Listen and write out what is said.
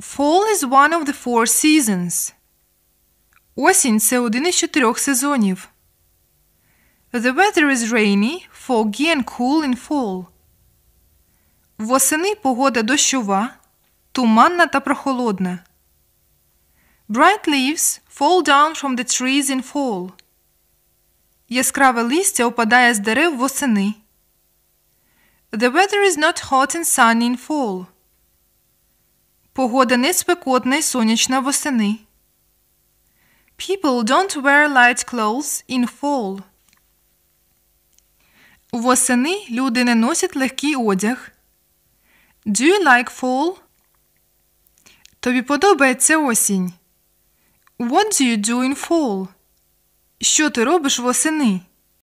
Fall is one of the four seasons. Осінь це один із чотирьох сезонів. The weather is rainy, foggy and cool in fall. Восени погода дощова, туманна та прохолодна. Bright leaves fall down from the trees in fall. Яскраве листя опадає з дерев восени. The weather is not hot and sunny in fall. Погода не спекотна і сонячна восени. People don't wear light clothes in fall. Восени люди не носять легкий одяг. Do you like fall? Тобі подобається осінь. What do you do in fall? Що ти робиш восени?